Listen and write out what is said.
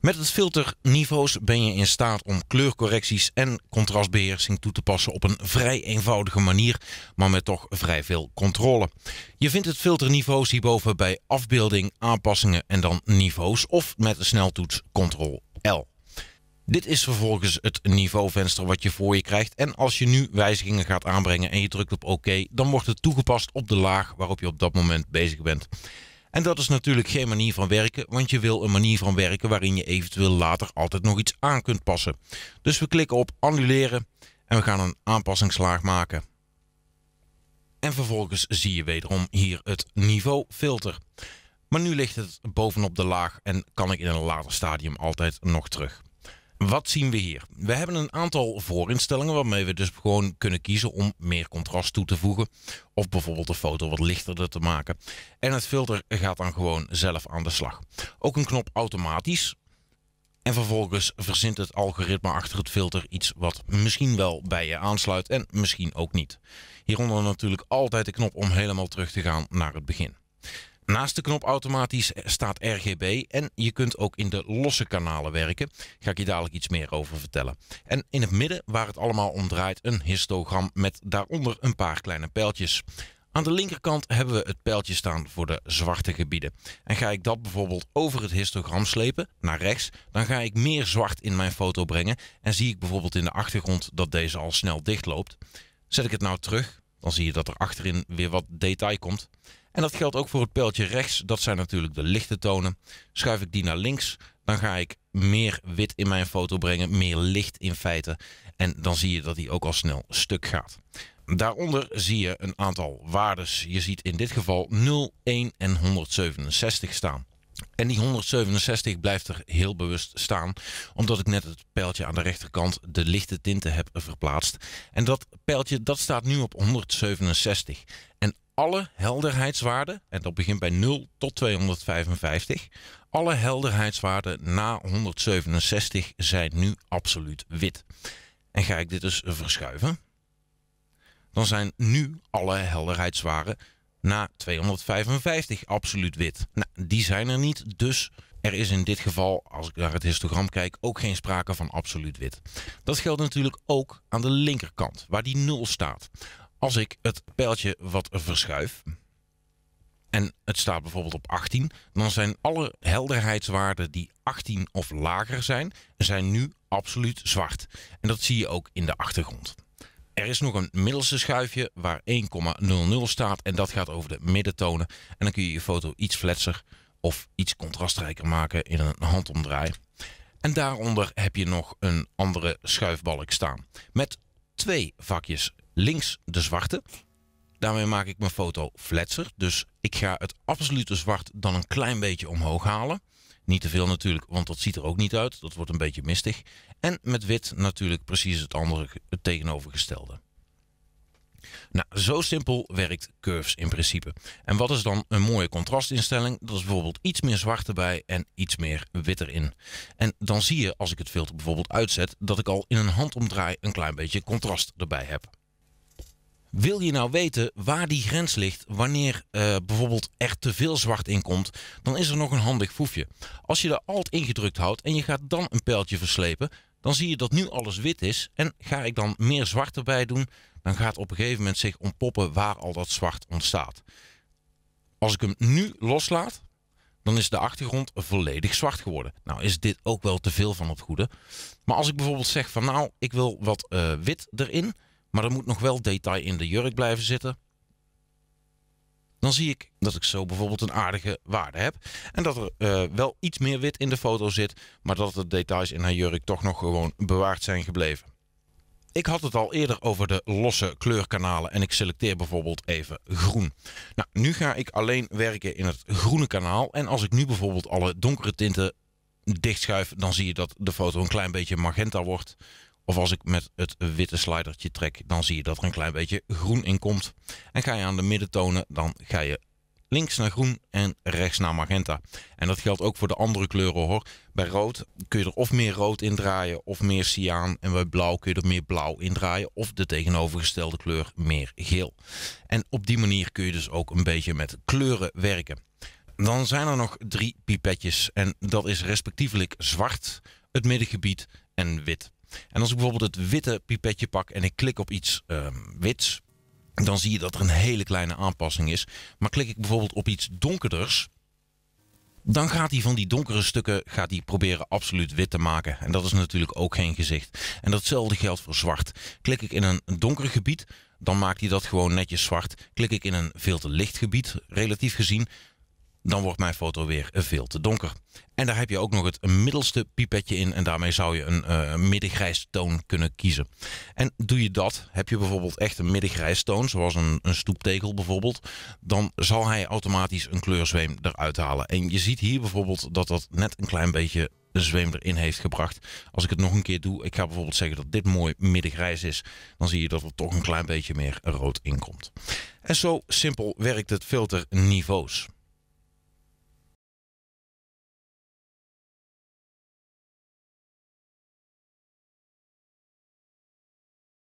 Met het filter niveaus ben je in staat om kleurcorrecties en contrastbeheersing toe te passen op een vrij eenvoudige manier, maar met toch vrij veel controle. Je vindt het filter niveaus hierboven bij afbeelding, aanpassingen en dan niveaus of met de sneltoets Ctrl-L. Dit is vervolgens het niveauvenster wat je voor je krijgt en als je nu wijzigingen gaat aanbrengen en je drukt op OK, dan wordt het toegepast op de laag waarop je op dat moment bezig bent. En dat is natuurlijk geen manier van werken, want je wil een manier van werken waarin je eventueel later altijd nog iets aan kunt passen. Dus we klikken op annuleren en we gaan een aanpassingslaag maken. En vervolgens zie je wederom hier het niveau filter. Maar nu ligt het bovenop de laag en kan ik in een later stadium altijd nog terug. Wat zien we hier? We hebben een aantal voorinstellingen waarmee we dus gewoon kunnen kiezen om meer contrast toe te voegen. Of bijvoorbeeld de foto wat lichterder te maken. En het filter gaat dan gewoon zelf aan de slag. Ook een knop automatisch. En vervolgens verzint het algoritme achter het filter iets wat misschien wel bij je aansluit en misschien ook niet. Hieronder natuurlijk altijd de knop om helemaal terug te gaan naar het begin. Naast de knop automatisch staat RGB en je kunt ook in de losse kanalen werken. Daar ga ik je dadelijk iets meer over vertellen. En in het midden, waar het allemaal om draait, een histogram met daaronder een paar kleine pijltjes. Aan de linkerkant hebben we het pijltje staan voor de zwarte gebieden. En ga ik dat bijvoorbeeld over het histogram slepen, naar rechts, dan ga ik meer zwart in mijn foto brengen en zie ik bijvoorbeeld in de achtergrond dat deze al snel dichtloopt. Zet ik het nou terug, dan zie je dat er achterin weer wat detail komt. En dat geldt ook voor het pijltje rechts. Dat zijn natuurlijk de lichte tonen. Schuif ik die naar links, dan ga ik meer wit in mijn foto brengen, meer licht in feite. En dan zie je dat die ook al snel stuk gaat. Daaronder zie je een aantal waardes. Je ziet in dit geval 0, 1 en 167 staan. En die 167 blijft er heel bewust staan, omdat ik net het pijltje aan de rechterkant de lichte tinten heb verplaatst. En dat pijltje dat staat nu op 167. En alle helderheidswaarden, en dat begint bij 0 tot 255, alle helderheidswaarden na 167 zijn nu absoluut wit. En ga ik dit dus verschuiven, dan zijn nu alle helderheidswaarden na 255 absoluut wit. Nou, die zijn er niet, dus er is in dit geval, als ik naar het histogram kijk, ook geen sprake van absoluut wit. Dat geldt natuurlijk ook aan de linkerkant, waar die 0 staat als ik het pijltje wat verschuif en het staat bijvoorbeeld op 18, dan zijn alle helderheidswaarden die 18 of lager zijn, zijn nu absoluut zwart. En dat zie je ook in de achtergrond. Er is nog een middelste schuifje waar 1,00 staat en dat gaat over de middentonen. En dan kun je je foto iets fletser of iets contrastrijker maken in een handomdraai. En daaronder heb je nog een andere schuifbalk staan met twee vakjes links de zwarte. Daarmee maak ik mijn foto fletser. Dus ik ga het absolute zwart dan een klein beetje omhoog halen. Niet te veel natuurlijk, want dat ziet er ook niet uit. Dat wordt een beetje mistig. En met wit natuurlijk precies het andere, het tegenovergestelde. Nou, zo simpel werkt Curves in principe. En wat is dan een mooie contrastinstelling? Dat is bijvoorbeeld iets meer zwart erbij en iets meer wit erin. En dan zie je, als ik het filter bijvoorbeeld uitzet, dat ik al in een handomdraai een klein beetje contrast erbij heb. Wil je nou weten waar die grens ligt wanneer eh, bijvoorbeeld er te veel zwart in komt, dan is er nog een handig foefje. Als je de alt ingedrukt houdt en je gaat dan een pijltje verslepen, dan zie je dat nu alles wit is. En ga ik dan meer zwart erbij doen, dan gaat op een gegeven moment zich ontpoppen waar al dat zwart ontstaat. Als ik hem nu loslaat, dan is de achtergrond volledig zwart geworden. Nou is dit ook wel te veel van het goede. Maar als ik bijvoorbeeld zeg van nou, ik wil wat eh, wit erin maar er moet nog wel detail in de jurk blijven zitten. Dan zie ik dat ik zo bijvoorbeeld een aardige waarde heb. En dat er eh, wel iets meer wit in de foto zit. Maar dat de details in haar jurk toch nog gewoon bewaard zijn gebleven. Ik had het al eerder over de losse kleurkanalen en ik selecteer bijvoorbeeld even groen. Nou, nu ga ik alleen werken in het groene kanaal en als ik nu bijvoorbeeld alle donkere tinten dichtschuif, dan zie je dat de foto een klein beetje magenta wordt. Of als ik met het witte slidertje trek, dan zie je dat er een klein beetje groen in komt. En ga je aan de tonen, dan ga je links naar groen en rechts naar magenta. En dat geldt ook voor de andere kleuren hoor. Bij rood kun je er of meer rood in draaien of meer cyaan. En bij blauw kun je er meer blauw in draaien of de tegenovergestelde kleur meer geel. En op die manier kun je dus ook een beetje met kleuren werken. Dan zijn er nog drie pipetjes en dat is respectievelijk zwart, het middengebied en wit. En als ik bijvoorbeeld het witte pipetje pak en ik klik op iets uh, wits, dan zie je dat er een hele kleine aanpassing is. Maar klik ik bijvoorbeeld op iets donkerders, dan gaat hij van die donkere stukken gaat die proberen absoluut wit te maken. En dat is natuurlijk ook geen gezicht. En datzelfde geldt voor zwart. Klik ik in een donker gebied, dan maakt hij dat gewoon netjes zwart. Klik ik in een veel te licht gebied, relatief gezien, dan wordt mijn foto weer veel te donker. En daar heb je ook nog het middelste pipetje in en daarmee zou je een uh, middengrijs toon kunnen kiezen. En doe je dat, heb je bijvoorbeeld echt een middengrijs toon, zoals een, een stoeptegel bijvoorbeeld, dan zal hij automatisch een kleurzweem eruit halen. En je ziet hier bijvoorbeeld dat dat net een klein beetje een zweem erin heeft gebracht. Als ik het nog een keer doe, ik ga bijvoorbeeld zeggen dat dit mooi middengrijs is, dan zie je dat er toch een klein beetje meer rood in komt. En zo simpel werkt het filter niveaus.